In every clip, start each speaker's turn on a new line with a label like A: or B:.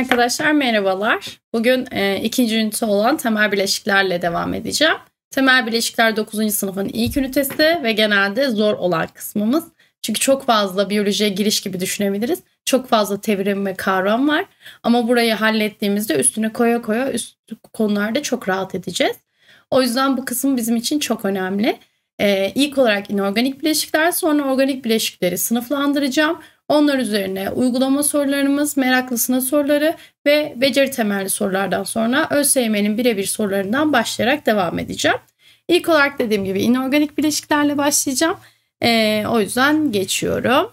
A: Arkadaşlar merhabalar. Bugün e, ikinci ünite olan temel bileşiklerle devam edeceğim. Temel bileşikler 9. sınıfın ilk ünitesi ve genelde zor olan kısmımız. Çünkü çok fazla biyolojiye giriş gibi düşünebiliriz. Çok fazla tevrim ve kavram var. Ama burayı hallettiğimizde üstüne koya koya üst konularda çok rahat edeceğiz. O yüzden bu kısım bizim için çok önemli. Ee, ilk olarak inorganik bileşikler sonra organik bileşikleri sınıflandıracağım. Onlar üzerine uygulama sorularımız, meraklısına soruları ve beceri temelli sorulardan sonra ÖSYM'nin birebir sorularından başlayarak devam edeceğim. İlk olarak dediğim gibi inorganik bileşiklerle başlayacağım. Ee, o yüzden geçiyorum.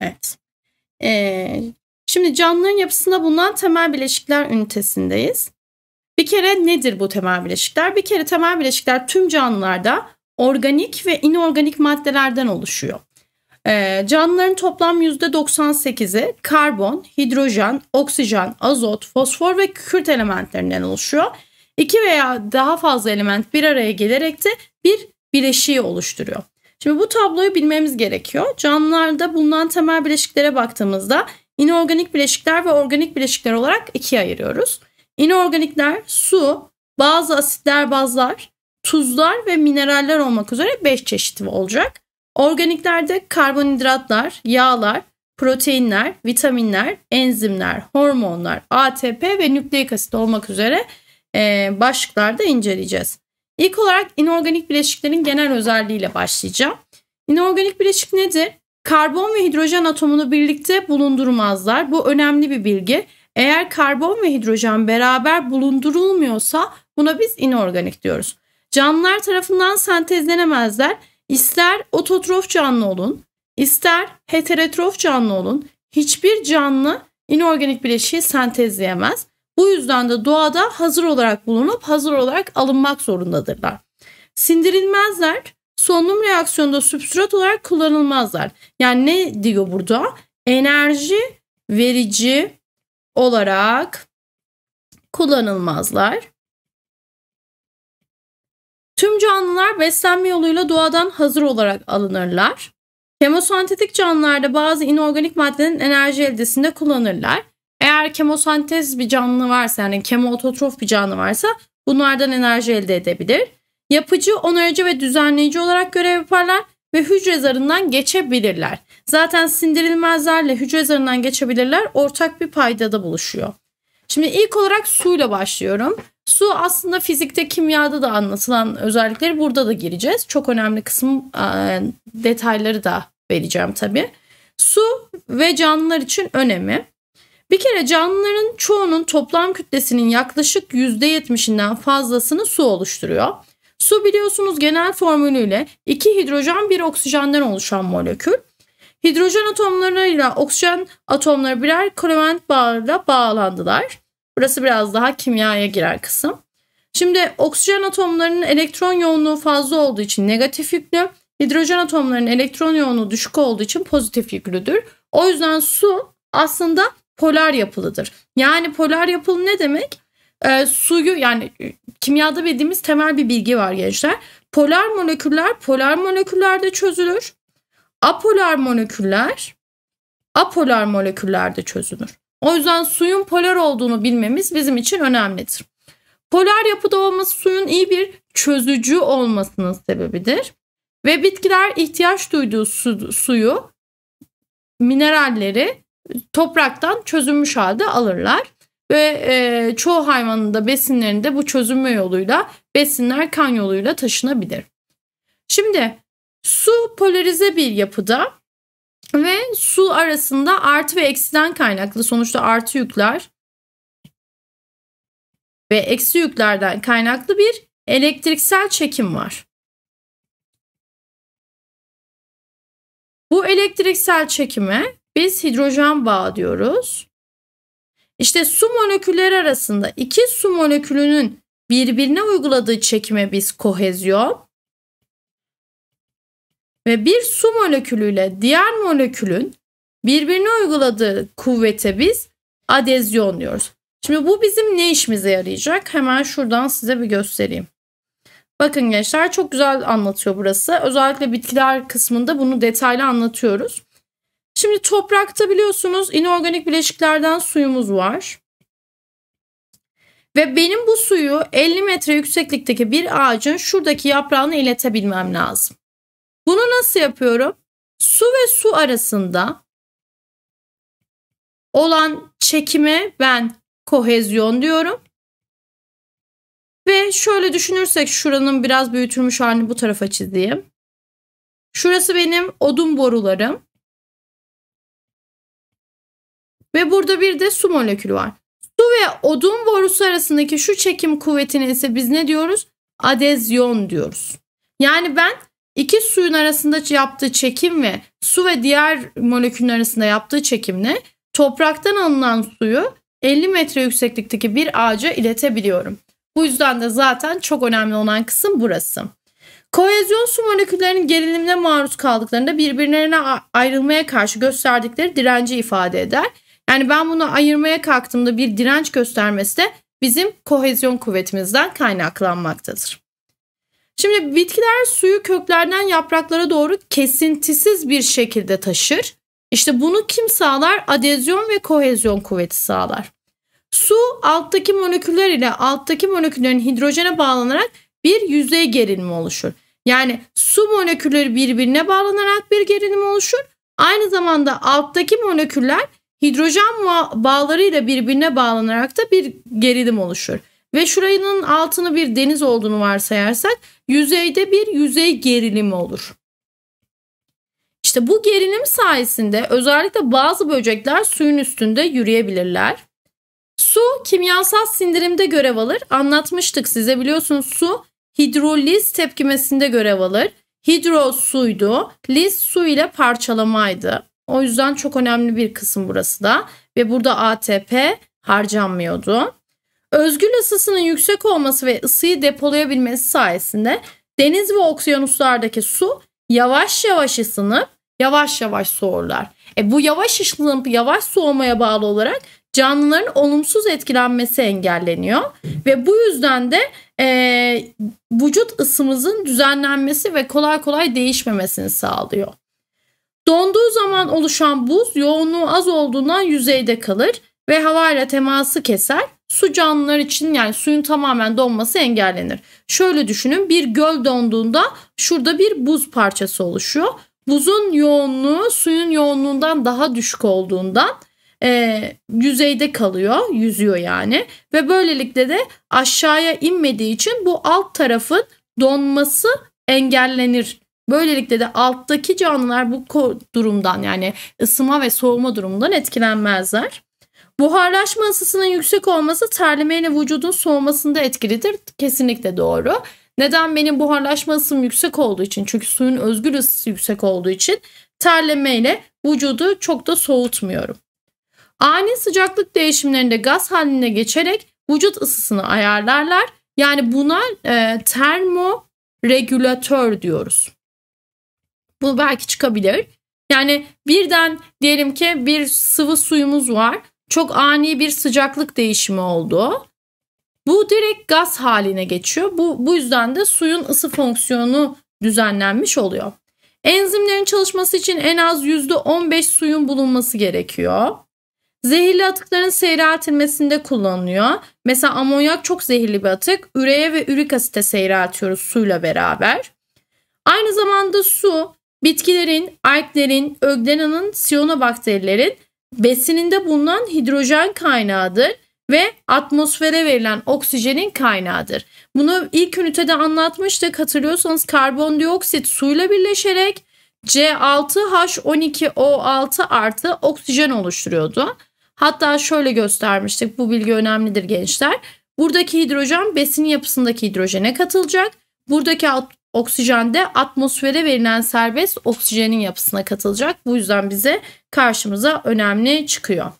A: Evet. Ee, şimdi canlıların yapısında bulunan temel bileşikler ünitesindeyiz. Bir kere nedir bu temel bileşikler? Bir kere temel bileşikler tüm canlılarda organik ve inorganik maddelerden oluşuyor. Ee, canlıların toplam %98'i karbon, hidrojen, oksijen, azot, fosfor ve kükürt elementlerinden oluşuyor. İki veya daha fazla element bir araya gelerek de bir bileşiği oluşturuyor. Şimdi bu tabloyu bilmemiz gerekiyor. Canlılarda bulunan temel bileşiklere baktığımızda inorganik bileşikler ve organik bileşikler olarak ikiye ayırıyoruz. İnorganikler su, bazı asitler, bazlar, tuzlar ve mineraller olmak üzere 5 çeşit olacak. Organiklerde karbonhidratlar, yağlar, proteinler, vitaminler, enzimler, hormonlar, ATP ve nükleik asit olmak üzere e, başlıklarda inceleyeceğiz. İlk olarak inorganik bileşiklerin genel özelliğiyle başlayacağım. İnorganik bileşik nedir? Karbon ve hidrojen atomunu birlikte bulundurmazlar. Bu önemli bir bilgi. Eğer karbon ve hidrojen beraber bulundurulmuyorsa buna biz inorganik diyoruz. Canlılar tarafından sentezlenemezler. İster ototrof canlı olun, ister heterotrof canlı olun, hiçbir canlı inorganik bileşiği sentezleyemez. Bu yüzden de doğada hazır olarak bulunup hazır olarak alınmak zorundadırlar. Sindirilmezler, solunum reaksiyonunda substrat olarak kullanılmazlar. Yani ne diyor burada? Enerji verici olarak kullanılmazlar. Tüm canlılar beslenme yoluyla doğadan hazır olarak alınırlar. Kemosantetik canlılarda bazı inorganik maddenin enerji eldesinde kullanırlar. Eğer kemosantez bir canlı varsa yani kemoototrof bir canlı varsa bunlardan enerji elde edebilir. Yapıcı, onarıcı ve düzenleyici olarak görev yaparlar ve hücre zarından geçebilirler. Zaten sindirilmezlerle hücre zarından geçebilirler ortak bir paydada buluşuyor. Şimdi ilk olarak suyla başlıyorum. Su aslında fizikte, kimyada da anlatılan özellikleri burada da gireceğiz. Çok önemli kısım e, detayları da vereceğim tabii. Su ve canlılar için önemi. Bir kere canlıların çoğunun toplam kütlesinin yaklaşık %70'inden fazlasını su oluşturuyor. Su biliyorsunuz genel formülüyle 2 hidrojen 1 oksijenden oluşan molekül. Hidrojen atomlarıyla oksijen atomları birer kovalent bağıyla bağlandılar. Burası biraz daha kimyaya girer kısım. Şimdi oksijen atomlarının elektron yoğunluğu fazla olduğu için negatif yüklü, hidrojen atomlarının elektron yoğunluğu düşük olduğu için pozitif yüklüdür. O yüzden su aslında polar yapılıdır. Yani polar yapılı ne demek? E, suyu yani kimyada bildiğimiz temel bir bilgi var gençler. Polar moleküller polar moleküllerde çözülür. Apolar moleküller apolar moleküllerde çözülür. O yüzden suyun polar olduğunu bilmemiz bizim için önemlidir. Polar yapıda olması suyun iyi bir çözücü olmasının sebebidir. Ve bitkiler ihtiyaç duyduğu su, suyu, mineralleri topraktan çözülmüş halde alırlar. Ve e, çoğu hayvanın da besinlerinde bu çözünme yoluyla besinler kan yoluyla taşınabilir. Şimdi su polarize bir yapıda ve su arasında artı ve eksiden kaynaklı sonuçta artı yükler ve eksi yüklerden kaynaklı bir elektriksel çekim var. Bu elektriksel çekime biz hidrojen bağı diyoruz. İşte su molekülleri arasında iki su molekülünün birbirine uyguladığı çekime biz kohezyon, ve bir su molekülüyle diğer molekülün birbirine uyguladığı kuvvete biz adezyon diyoruz. Şimdi bu bizim ne işimize yarayacak? Hemen şuradan size bir göstereyim. Bakın gençler çok güzel anlatıyor burası. Özellikle bitkiler kısmında bunu detaylı anlatıyoruz. Şimdi toprakta biliyorsunuz inorganik bileşiklerden suyumuz var. Ve benim bu suyu 50 metre yükseklikteki bir ağacın şuradaki yaprağını iletebilmem lazım. Bunu nasıl yapıyorum? Su ve su arasında olan çekime ben kohezyon diyorum. Ve şöyle düşünürsek şuranın biraz büyütülmüş halini bu tarafa çizeyim. Şurası benim odun borularım. Ve burada bir de su molekülü var. Su ve odun borusu arasındaki şu çekim kuvvetini ise biz ne diyoruz? Adezyon diyoruz. Yani ben İki suyun arasında yaptığı çekim ve su ve diğer molekülün arasında yaptığı çekimle topraktan alınan suyu 50 metre yükseklikteki bir ağaca iletebiliyorum. Bu yüzden de zaten çok önemli olan kısım burası. Kohezyon su moleküllerinin gerilimine maruz kaldıklarında birbirlerine ayrılmaya karşı gösterdikleri direnci ifade eder. Yani ben bunu ayırmaya kalktığımda bir direnç göstermesi de bizim kohezyon kuvvetimizden kaynaklanmaktadır. Şimdi bitkiler suyu köklerden yapraklara doğru kesintisiz bir şekilde taşır. İşte bunu kim sağlar? Adezyon ve kohezyon kuvveti sağlar. Su alttaki moleküller ile alttaki moleküllerin hidrojene bağlanarak bir yüzey gerilimi oluşur. Yani su molekülleri birbirine bağlanarak bir gerilim oluşur. Aynı zamanda alttaki moleküller hidrojen bağlarıyla birbirine bağlanarak da bir gerilim oluşur. Ve şurayının altını bir deniz olduğunu varsayarsak yüzeyde bir yüzey gerilimi olur. İşte bu gerilim sayesinde özellikle bazı böcekler suyun üstünde yürüyebilirler. Su kimyasal sindirimde görev alır. Anlatmıştık size biliyorsunuz su hidroliz tepkimesinde görev alır. Hidro suydu, liz su ile parçalamaydı. O yüzden çok önemli bir kısım burası da ve burada ATP harcanmıyordu. Özgül ısısının yüksek olması ve ısıyı depolayabilmesi sayesinde deniz ve okyanuslardaki su yavaş yavaş ısınıp yavaş yavaş soğurlar. E bu yavaş ısınıp yavaş soğumaya bağlı olarak canlıların olumsuz etkilenmesi engelleniyor ve bu yüzden de e, vücut ısımızın düzenlenmesi ve kolay kolay değişmemesini sağlıyor. Donduğu zaman oluşan buz yoğunluğu az olduğundan yüzeyde kalır ve havayla teması keser. Su canlılar için yani suyun tamamen donması engellenir. Şöyle düşünün bir göl donduğunda şurada bir buz parçası oluşuyor. Buzun yoğunluğu suyun yoğunluğundan daha düşük olduğundan e, yüzeyde kalıyor, yüzüyor yani. Ve böylelikle de aşağıya inmediği için bu alt tarafın donması engellenir. Böylelikle de alttaki canlılar bu durumdan yani ısıma ve soğuma durumundan etkilenmezler. Buharlaşma ısısının yüksek olması terlemeyle vücudun soğumasında etkilidir. Kesinlikle doğru. Neden benim buharlaşma ısım yüksek olduğu için çünkü suyun özgür ısısı yüksek olduğu için terlemeyle vücudu çok da soğutmuyorum. Ani sıcaklık değişimlerinde gaz haline geçerek vücut ısısını ayarlarlar. Yani buna e, termoregülatör diyoruz. Bu belki çıkabilir. Yani birden diyelim ki bir sıvı suyumuz var çok ani bir sıcaklık değişimi oldu. Bu direkt gaz haline geçiyor. Bu, bu yüzden de suyun ısı fonksiyonu düzenlenmiş oluyor. Enzimlerin çalışması için en az %15 suyun bulunması gerekiyor. Zehirli atıkların seyreltilmesinde kullanılıyor. Mesela amonyak çok zehirli bir atık. Üreye ve ürik asite seyreltiyoruz suyla beraber. Aynı zamanda su bitkilerin, alglerin, öglenanın, siyonobakterilerin besininde bulunan hidrojen kaynağıdır ve atmosfere verilen oksijenin kaynağıdır. Bunu ilk ünitede anlatmıştık. Hatırlıyorsanız karbondioksit suyla birleşerek C6H12O6 artı oksijen oluşturuyordu. Hatta şöyle göstermiştik. Bu bilgi önemlidir gençler. Buradaki hidrojen besin yapısındaki hidrojene katılacak. Buradaki Oksijende atmosfere verilen serbest oksijenin yapısına katılacak. Bu yüzden bize karşımıza önemli çıkıyor.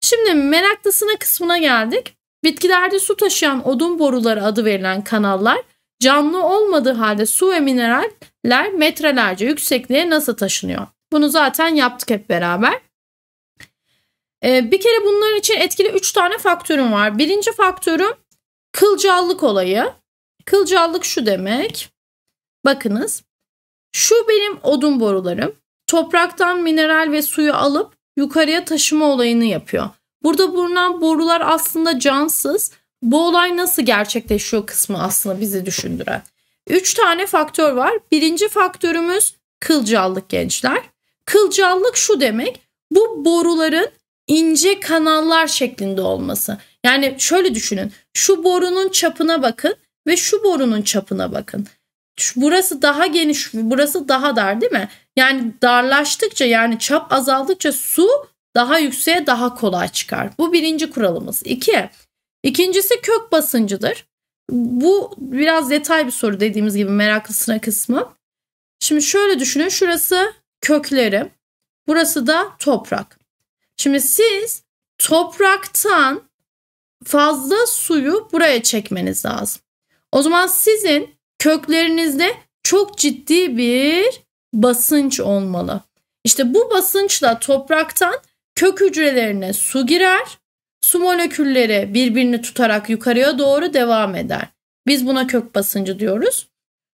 A: Şimdi meraklısına kısmına geldik. Bitkilerde su taşıyan odun boruları adı verilen kanallar canlı olmadığı halde su ve mineraller metrelerce yüksekliğe nasıl taşınıyor? Bunu zaten yaptık hep beraber. Ee, bir kere bunların için etkili 3 tane faktörüm var. Birinci faktörüm kılcallık olayı. Kılcallık şu demek. Bakınız şu benim odun borularım. Topraktan mineral ve suyu alıp yukarıya taşıma olayını yapıyor. Burada bulunan borular aslında cansız. Bu olay nasıl gerçekleşiyor kısmı aslında bizi düşündüren. Üç tane faktör var. Birinci faktörümüz kılcallık gençler. Kılcallık şu demek bu boruların ince kanallar şeklinde olması. Yani şöyle düşünün şu borunun çapına bakın ve şu borunun çapına bakın burası daha geniş, burası daha dar değil mi? Yani darlaştıkça yani çap azaldıkça su daha yükseğe daha kolay çıkar. Bu birinci kuralımız. İki, İkincisi kök basıncıdır. Bu biraz detay bir soru dediğimiz gibi meraklısına kısmı. Şimdi şöyle düşünün şurası kökleri, burası da toprak. Şimdi siz topraktan fazla suyu buraya çekmeniz lazım. O zaman sizin köklerinizde çok ciddi bir basınç olmalı. İşte bu basınçla topraktan kök hücrelerine su girer. Su molekülleri birbirini tutarak yukarıya doğru devam eder. Biz buna kök basıncı diyoruz.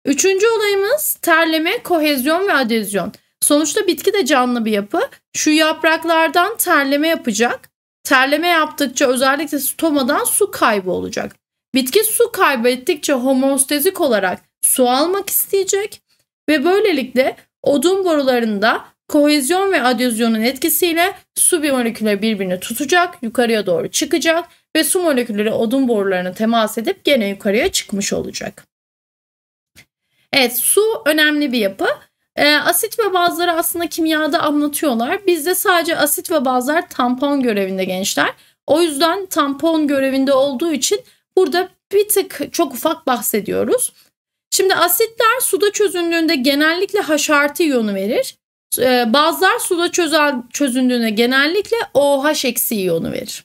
A: Üçüncü olayımız terleme, kohezyon ve adezyon. Sonuçta bitki de canlı bir yapı. Şu yapraklardan terleme yapacak. Terleme yaptıkça özellikle stomadan su kaybı olacak. Bitki su kaybettikçe homostezik olarak su almak isteyecek ve böylelikle odun borularında kohezyon ve adezyonun etkisiyle su bir molekülü birbirini tutacak, yukarıya doğru çıkacak ve su molekülleri odun borularına temas edip gene yukarıya çıkmış olacak. Evet su önemli bir yapı. E, asit ve bazları aslında kimyada anlatıyorlar. Bizde sadece asit ve bazlar tampon görevinde gençler. O yüzden tampon görevinde olduğu için Burada bir tık çok ufak bahsediyoruz. Şimdi asitler suda çözündüğünde genellikle haşartı iyonu verir. Ee, bazılar suda çözündüğünde genellikle OH eksi iyonu verir.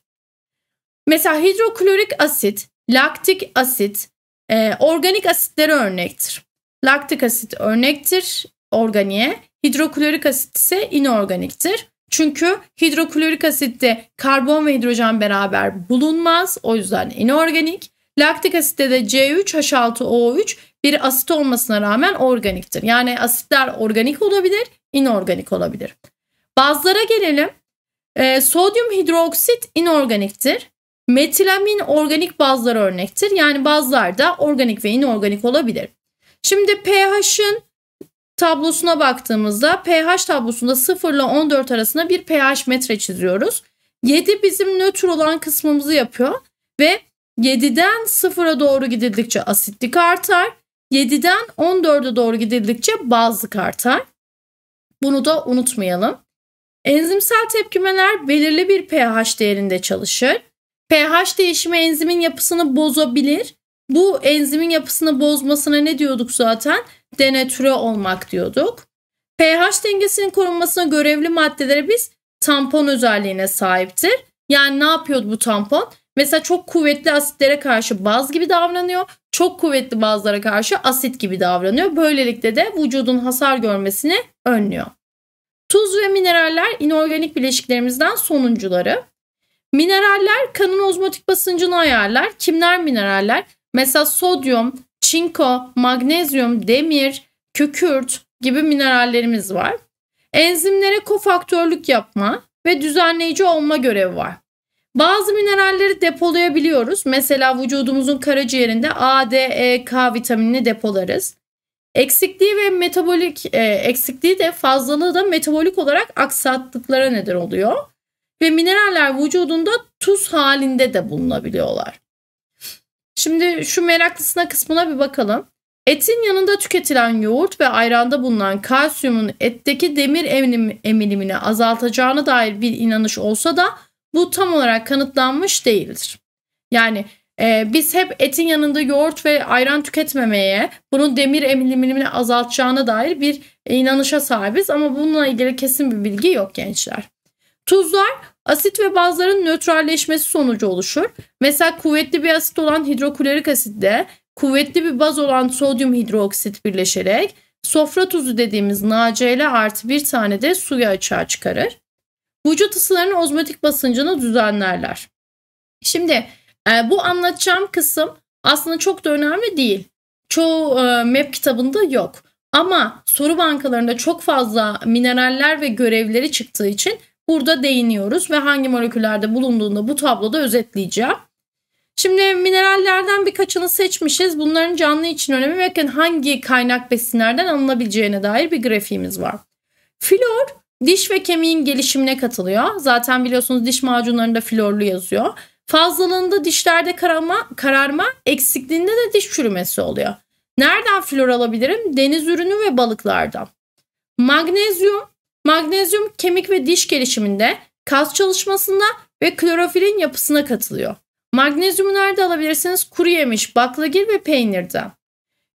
A: Mesela hidroklorik asit, laktik asit, e, organik asitlere örnektir. Laktik asit örnektir, organiye. Hidroklorik asit ise inorganiktir. Çünkü hidroklorik asitte karbon ve hidrojen beraber bulunmaz. O yüzden inorganik. Laktik asitte de C3H6O3 bir asit olmasına rağmen organiktir. Yani asitler organik olabilir, inorganik olabilir. Bazlara gelelim. E, sodyum hidroksit inorganiktir. Metilamin organik bazlar örnektir. Yani bazılar da organik ve inorganik olabilir. Şimdi pH'ın tablosuna baktığımızda pH tablosunda 0 ile 14 arasında bir pH metre çiziyoruz. 7 bizim nötr olan kısmımızı yapıyor ve 7'den 0'a doğru gidildikçe asitlik artar. 7'den 14'e doğru gidildikçe bazlık artar. Bunu da unutmayalım. Enzimsel tepkimeler belirli bir pH değerinde çalışır. pH değişimi enzimin yapısını bozabilir bu enzimin yapısını bozmasına ne diyorduk zaten? Denatüre olmak diyorduk. pH dengesinin korunmasına görevli maddelere biz tampon özelliğine sahiptir. Yani ne yapıyordu bu tampon? Mesela çok kuvvetli asitlere karşı baz gibi davranıyor. Çok kuvvetli bazlara karşı asit gibi davranıyor. Böylelikle de vücudun hasar görmesini önlüyor. Tuz ve mineraller inorganik bileşiklerimizden sonuncuları. Mineraller kanın ozmotik basıncını ayarlar. Kimler mineraller? Mesela sodyum, çinko, magnezyum, demir, kükürt gibi minerallerimiz var. Enzimlere kofaktörlük yapma ve düzenleyici olma görevi var. Bazı mineralleri depolayabiliyoruz. Mesela vücudumuzun karaciğerinde A, D, E, K vitaminini depolarız. Eksikliği ve metabolik e, eksikliği de fazlalığı da metabolik olarak aksatlıklara neden oluyor ve mineraller vücudunda tuz halinde de bulunabiliyorlar. Şimdi şu meraklısına kısmına bir bakalım. Etin yanında tüketilen yoğurt ve ayranda bulunan kalsiyumun etteki demir eminim, eminimini azaltacağına dair bir inanış olsa da bu tam olarak kanıtlanmış değildir. Yani e, biz hep etin yanında yoğurt ve ayran tüketmemeye, bunun demir emilimini azaltacağına dair bir inanışa sahibiz ama bununla ilgili kesin bir bilgi yok gençler. Tuzlar Asit ve bazların nötralleşmesi sonucu oluşur. Mesela kuvvetli bir asit olan hidroklorik asitle kuvvetli bir baz olan sodyum hidroksit birleşerek sofra tuzu dediğimiz NaCl artı bir tane de suyu açığa çıkarır. Vücut ısılarının ozmotik basıncını düzenlerler. Şimdi e, bu anlatacağım kısım aslında çok da önemli değil. Çoğu e, MEP kitabında yok. Ama soru bankalarında çok fazla mineraller ve görevleri çıktığı için burada değiniyoruz ve hangi moleküllerde bulunduğunda bu tabloda özetleyeceğim. Şimdi minerallerden birkaçını seçmişiz. Bunların canlı için önemi ve hangi kaynak besinlerden alınabileceğine dair bir grafiğimiz var. Flor diş ve kemiğin gelişimine katılıyor. Zaten biliyorsunuz diş macunlarında florlu yazıyor. Fazlalığında dişlerde karama, kararma eksikliğinde de diş çürümesi oluyor. Nereden flor alabilirim? Deniz ürünü ve balıklardan. Magnezyum Magnezyum kemik ve diş gelişiminde, kas çalışmasında ve klorofilin yapısına katılıyor. Magnezyumu nerede alabilirsiniz? Kuru yemiş, baklagil ve peynirde.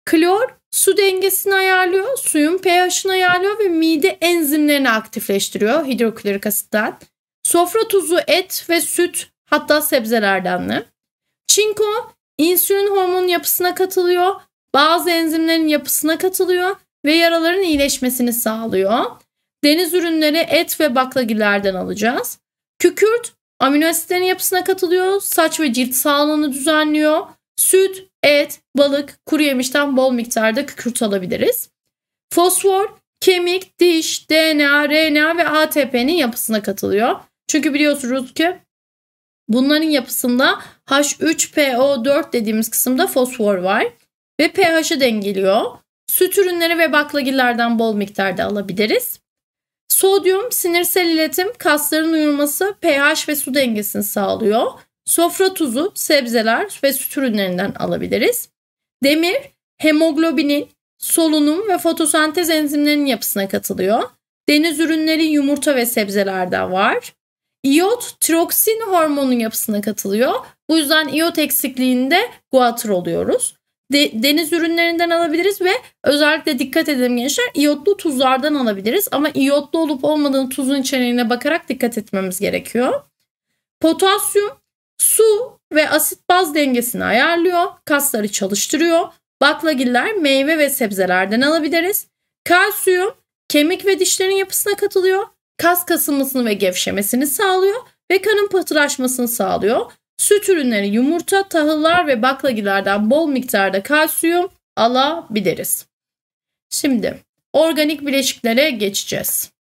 A: Klor su dengesini ayarlıyor, suyun pH'ini ayarlıyor ve mide enzimlerini aktifleştiriyor hidroklorik asitten. Sofra tuzu et ve süt hatta sebzelerden de. Çinko insülin hormonun yapısına katılıyor, bazı enzimlerin yapısına katılıyor ve yaraların iyileşmesini sağlıyor. Deniz ürünleri et ve baklagillerden alacağız. Kükürt amino asitlerin yapısına katılıyor. Saç ve cilt sağlığını düzenliyor. Süt, et, balık, kuru yemişten bol miktarda kükürt alabiliriz. Fosfor kemik, diş, DNA, RNA ve ATP'nin yapısına katılıyor. Çünkü biliyorsunuz ki bunların yapısında H3PO4 dediğimiz kısımda fosfor var ve pH'i dengeliyor. Süt ürünleri ve baklagillerden bol miktarda alabiliriz. Sodyum sinirsel iletim, kasların uyuması, pH ve su dengesini sağlıyor. Sofra tuzu sebzeler ve süt ürünlerinden alabiliriz. Demir hemoglobinin solunum ve fotosentez enzimlerinin yapısına katılıyor. Deniz ürünleri yumurta ve sebzelerde var. İyot tiroksin hormonunun yapısına katılıyor. Bu yüzden iyot eksikliğinde guatr oluyoruz de, deniz ürünlerinden alabiliriz ve özellikle dikkat edelim gençler iyotlu tuzlardan alabiliriz ama iyotlu olup olmadığını tuzun içeriğine bakarak dikkat etmemiz gerekiyor. Potasyum su ve asit baz dengesini ayarlıyor, kasları çalıştırıyor. Baklagiller meyve ve sebzelerden alabiliriz. Kalsiyum kemik ve dişlerin yapısına katılıyor. Kas kasılmasını ve gevşemesini sağlıyor ve kanın pıhtılaşmasını sağlıyor. Süt ürünleri, yumurta, tahıllar ve baklagillerden bol miktarda kalsiyum alabiliriz. Şimdi organik bileşiklere geçeceğiz.